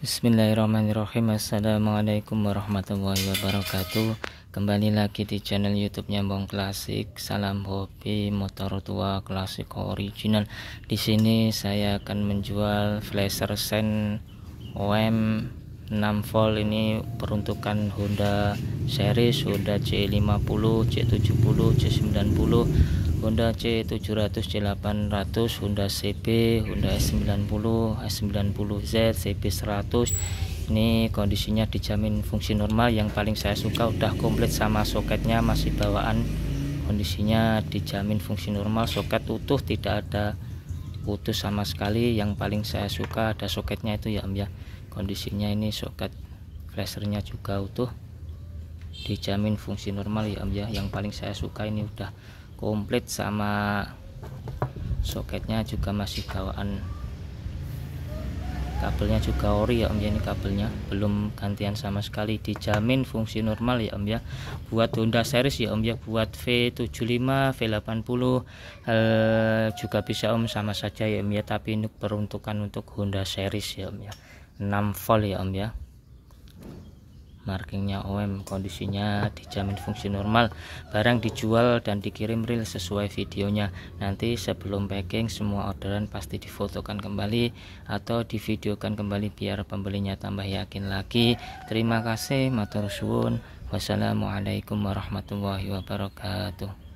Bismillahirrahmanirrahim Assalamualaikum warahmatullahi wabarakatuh Kembali lagi di channel youtube nya Bong Klasik Salam hobi motor tua klasik original Di sini saya akan menjual flasher sen OM 6 volt ini peruntukan Honda series Honda C50, C70, C90 Honda C700 C800 Honda CB Honda S90 S90Z CB100 ini kondisinya dijamin fungsi normal yang paling saya suka udah komplit sama soketnya masih bawaan kondisinya dijamin fungsi normal soket utuh tidak ada putus sama sekali yang paling saya suka ada soketnya itu ya om ya kondisinya ini soket flashernya juga utuh dijamin fungsi normal ya om ya yang paling saya suka ini udah komplit sama soketnya juga masih bawaan kabelnya juga ori ya om ya ini kabelnya belum gantian sama sekali dijamin fungsi normal ya om ya buat Honda series ya om ya buat V75 V80 eh, juga bisa om sama saja ya om ya tapi ini peruntukan untuk Honda series ya om ya 6 volt ya om ya markingnya OM kondisinya dijamin fungsi normal barang dijual dan dikirim real sesuai videonya nanti sebelum packing semua orderan pasti difotokan kembali atau divideokan kembali biar pembelinya tambah yakin lagi terima kasih matur suwun wassalamualaikum warahmatullahi wabarakatuh